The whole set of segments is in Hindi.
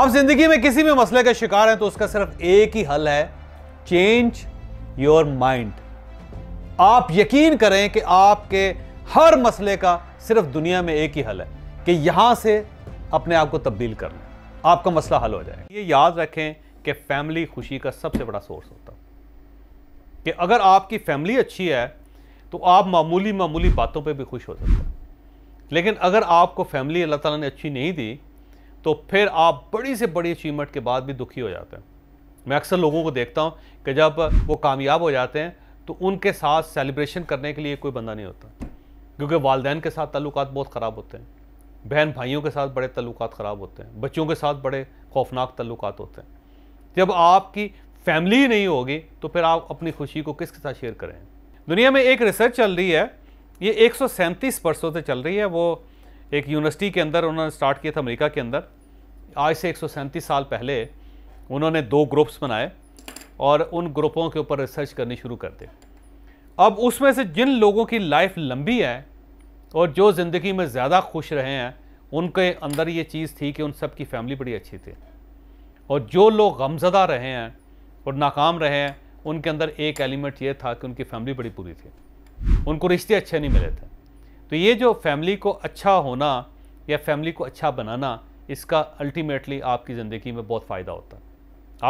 आप जिंदगी में किसी भी मसले का शिकार हैं तो उसका सिर्फ एक ही हल है चेंज योर माइंड आप यकीन करें कि आपके हर मसले का सिर्फ दुनिया में एक ही हल है कि यहां से अपने आप को तब्दील कर लें आपका मसला हल हो जाए ये याद रखें कि फैमिली खुशी का सबसे बड़ा सोर्स होता है कि अगर आपकी फैमिली अच्छी है तो आप मामूली मामूली बातों पे भी खुश हो सकते हैं लेकिन अगर आपको फैमिली अल्लाह ताला ने अच्छी नहीं दी तो फिर आप बड़ी से बड़ी अचीवमेंट के बाद भी दुखी हो जाते हैं मैं अक्सर लोगों को देखता हूँ कि जब वो कामयाब हो जाते हैं तो उनके साथ सेलिब्रेशन करने के लिए कोई बंदा नहीं होता क्योंकि वालदेन के साथ ताल्लुक बहुत ख़राब होते हैं बहन भाइयों के साथ बड़े तल्लक ख़राब होते हैं बच्चों के साथ बड़े खौफनाक तल्लुक होते हैं जब आपकी फैमिली ही नहीं होगी तो फिर आप अपनी खुशी को किसके साथ शेयर करें दुनिया में एक रिसर्च चल रही है ये एक सौ से चल रही है वो एक यूनिवर्सिटी के अंदर उन्होंने स्टार्ट किया था अमेरिका के अंदर आज से एक साल पहले उन्होंने दो ग्रुप्स बनाए और उन ग्रुपों के ऊपर रिसर्च करनी शुरू कर दी अब उसमें से जिन लोगों की लाइफ लंबी है और जो ज़िंदगी में ज़्यादा खुश रहे हैं उनके अंदर ये चीज़ थी कि उन सब की फैमिली बड़ी अच्छी थी और जो लोग गमजदा रहे हैं और नाकाम रहे हैं उनके अंदर एक एलिमेंट ये था कि उनकी फैमिली बड़ी पूरी थी उनको रिश्ते अच्छे नहीं मिले थे तो ये जो फैमिली को अच्छा होना या फैमिली को अच्छा बनाना इसका अल्टीमेटली आपकी ज़िंदगी में बहुत फ़ायदा होता है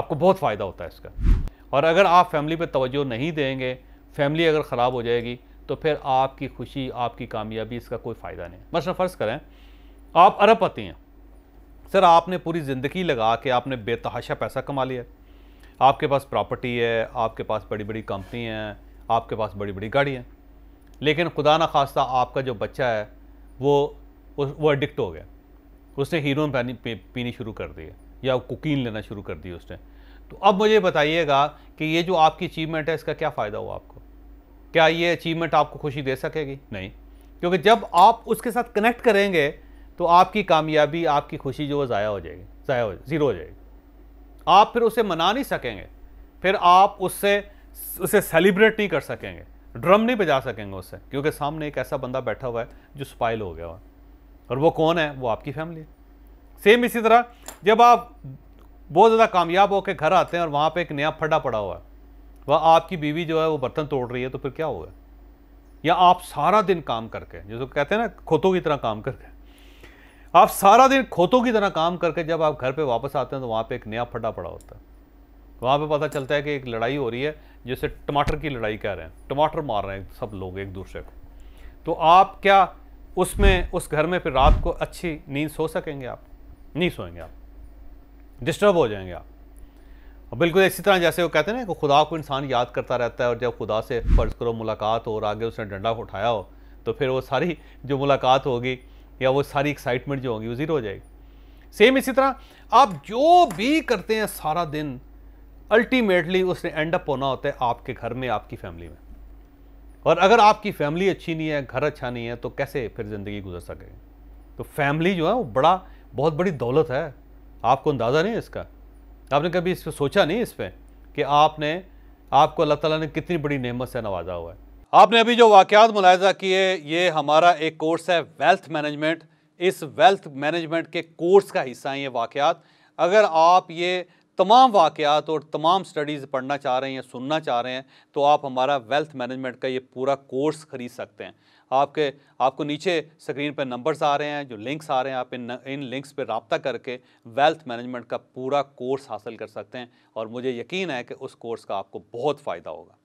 आपको बहुत फ़ायदा होता है इसका और अगर आप फैमिली पर तवज्जो नहीं देंगे फैमिली अगर ख़राब हो जाएगी तो फिर आपकी खुशी आपकी कामयाबी इसका कोई फ़ायदा नहीं मसला फ़र्ज़ करें आप अरबपति हैं सर आपने पूरी ज़िंदगी लगा के आपने बेतहाशा पैसा कमा लिया आपके पास प्रॉपर्टी है आपके पास बड़ी बड़ी कंपनी हैं आपके पास बड़ी बड़ी गाड़ी है लेकिन खुदा ना खास्ता आपका जो बच्चा है वो वो एडिक्ट हो गया उसने हीरोइन पानी पी, पीनी शुरू कर दी है या कोकीन लेना शुरू कर दी उसने तो अब मुझे बताइएगा कि ये जो आपकी अचीवमेंट है इसका क्या फ़ायदा हुआ आपको क्या ये अचीवमेंट आपको खुशी दे सकेगी नहीं क्योंकि जब आप उसके साथ कनेक्ट करेंगे तो आपकी कामयाबी आपकी खुशी जो वो ज़ाया हो जाएगी ज़ाया हो ज़ीरो हो जाएगी आप फिर उसे मना नहीं सकेंगे फिर आप उससे उसे सेलिब्रेट नहीं कर सकेंगे ड्रम नहीं बजा सकेंगे उससे क्योंकि सामने एक ऐसा बंदा बैठा हुआ है जो स्पाइल हो गया हुआ और वो कौन है वो आपकी फैमिली सेम इसी तरह जब आप बहुत ज़्यादा कामयाब होकर घर आते हैं और वहाँ पे एक नया फड्डा पड़ा हुआ है वह आपकी बीवी जो है वो बर्तन तोड़ रही है तो फिर क्या होगा या आप सारा दिन काम करके जैसे कहते हैं ना खोतों की तरह काम करके आप सारा दिन खोतों की तरह काम करके जब आप घर पे वापस आते हैं तो वहाँ पे एक नया फटा पड़ा होता है वहाँ पे पता चलता है कि एक लड़ाई हो रही है जैसे टमाटर की लड़ाई कह रहे हैं टमाटर मार रहे हैं सब लोग एक दूसरे को तो आप क्या उसमें उस घर में फिर रात को अच्छी नींद सो सकेंगे आप नहीं सोएंगे आप डिस्टर्ब हो जाएंगे आप और बिल्कुल इसी तरह जैसे वो कहते हैं ना कि खुदा को इंसान याद करता रहता है और जब खुदा से फ़र्ज़ करो मुलाकात हो और आगे उसने डंडा उठाया हो तो फिर वो सारी जो मुलाकात होगी या वो सारी एक्साइटमेंट जो होगी वो ज़ीरो हो जाएगी सेम इसी तरह आप जो भी करते हैं सारा दिन अल्टीमेटली उसने एंड अप होना होता है आपके घर में आपकी फैमिली में और अगर आपकी फैमिली अच्छी नहीं है घर अच्छा नहीं है तो कैसे फिर ज़िंदगी गुजर सकेंगे तो फैमिली जो है वो बड़ा बहुत बड़ी दौलत है आपको अंदाज़ा नहीं है इसका आपने कभी इस पर सोचा नहीं इस पर कि आपने आपको अल्लाह ताला ने कितनी बड़ी नेमत से नवाजा हुआ है आपने अभी जो वाक़ात मुलायजा किए ये हमारा एक कोर्स है वेल्थ मैनेजमेंट इस वेल्थ मैनेजमेंट के कोर्स का हिस्सा हैं ये वाक़ात अगर आप ये तमाम वाकयात और तमाम स्टडीज़ पढ़ना चाह रहे हैं सुनना चाह रहे हैं तो आप हमारा वेल्थ मैनेजमेंट का ये पूरा कोर्स ख़रीद सकते हैं आपके आपको नीचे स्क्रीन पर नंबर्स आ रहे हैं जो लिंक्स आ रहे हैं आप इन इन लिंक्स पर रबता करके वेल्थ मैनेजमेंट का पूरा कोर्स हासिल कर सकते हैं और मुझे यकीन है कि उस कोर्स का आपको बहुत फ़ायदा होगा